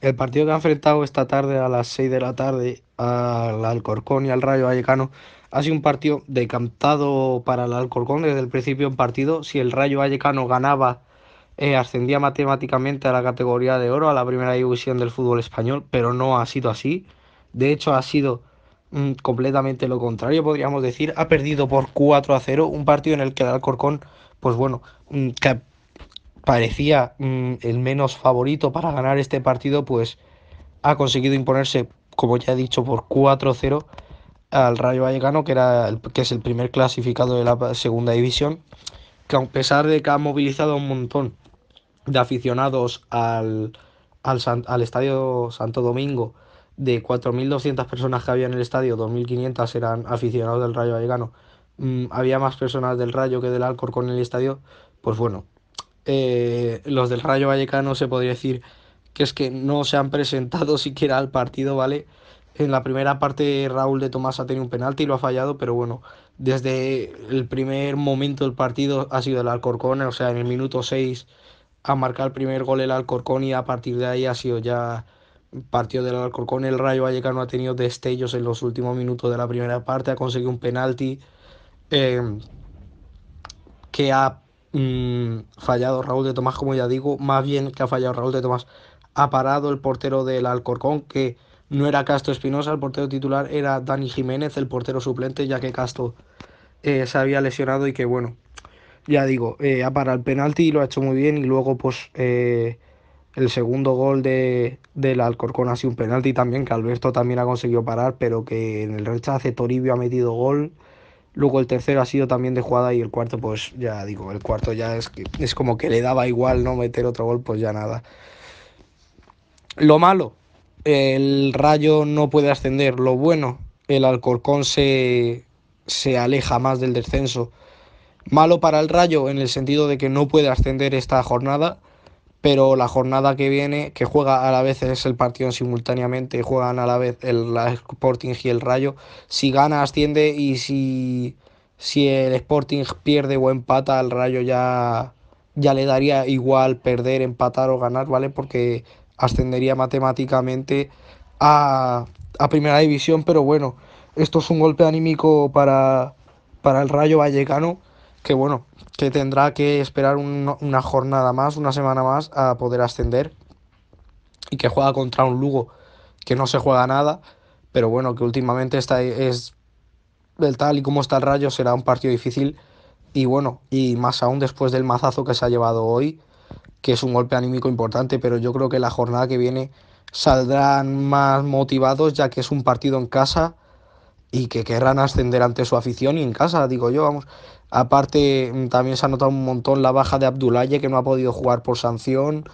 El partido que ha enfrentado esta tarde a las 6 de la tarde al Alcorcón y al Rayo Vallecano ha sido un partido decantado para el Alcorcón desde el principio un partido. Si el Rayo Vallecano ganaba, eh, ascendía matemáticamente a la categoría de oro, a la primera división del fútbol español, pero no ha sido así. De hecho, ha sido mm, completamente lo contrario, podríamos decir. Ha perdido por 4 a 0 un partido en el que el Alcorcón, pues bueno, que mm, parecía mm, el menos favorito para ganar este partido, pues ha conseguido imponerse, como ya he dicho, por 4-0 al Rayo Vallecano, que, era el, que es el primer clasificado de la segunda división, que a pesar de que ha movilizado un montón de aficionados al, al, Estadio Santo Domingo, de 4.200 personas que había en el estadio, 2.500 eran aficionados del Rayo Vallecano, mm, había más personas del Rayo que del Alcor con el estadio, pues bueno, eh, los del Rayo Vallecano se podría decir que es que no se han presentado siquiera al partido, ¿vale? En la primera parte Raúl de Tomás ha tenido un penalti y lo ha fallado, pero bueno, desde el primer momento del partido ha sido el Alcorcón, o sea, en el minuto 6 ha marcado el primer gol el Alcorcón y a partir de ahí ha sido ya partido del Alcorcón. El Rayo Vallecano ha tenido destellos en los últimos minutos de la primera parte, ha conseguido un penalti eh, que ha Mm, fallado Raúl de Tomás, como ya digo, más bien que ha fallado Raúl de Tomás, ha parado el portero del Alcorcón, que no era Castro Espinosa, el portero titular era Dani Jiménez, el portero suplente, ya que Castro eh, se había lesionado y que bueno, ya digo, eh, ha parado el penalti y lo ha hecho muy bien y luego pues eh, el segundo gol de, del Alcorcón ha sido un penalti también, que Alberto también ha conseguido parar, pero que en el rechace Toribio ha metido gol. Luego el tercero ha sido también de jugada y el cuarto, pues ya digo, el cuarto ya es, que, es como que le daba igual no meter otro gol, pues ya nada. Lo malo, el Rayo no puede ascender. Lo bueno, el Alcorcón se, se aleja más del descenso. Malo para el Rayo en el sentido de que no puede ascender esta jornada pero la jornada que viene, que juega a la vez es el partido simultáneamente, juegan a la vez el Sporting y el Rayo, si gana asciende y si, si el Sporting pierde o empata, al Rayo ya, ya le daría igual perder, empatar o ganar, ¿vale? Porque ascendería matemáticamente a, a Primera División, pero bueno, esto es un golpe anímico para, para el Rayo Vallecano que bueno, que tendrá que esperar una jornada más, una semana más a poder ascender y que juega contra un Lugo que no se juega nada, pero bueno, que últimamente está es del tal y como está el Rayo será un partido difícil y bueno, y más aún después del mazazo que se ha llevado hoy, que es un golpe anímico importante, pero yo creo que la jornada que viene saldrán más motivados ya que es un partido en casa y que querrán ascender ante su afición y en casa, digo yo, vamos. Aparte, mm, también se ha notado un montón la baja de Abdulaye, que no ha podido jugar por sanción,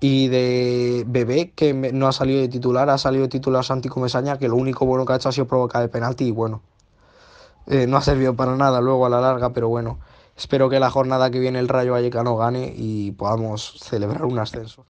y de Bebé, que no ha salido de titular, ha salido de titular Santi Comesaña, que lo único bueno que ha hecho ha sido provocar el penalti, y bueno, eh, no ha servido para nada luego a la larga, pero bueno, espero que la jornada que viene el Rayo Vallecano gane y podamos celebrar un ascenso.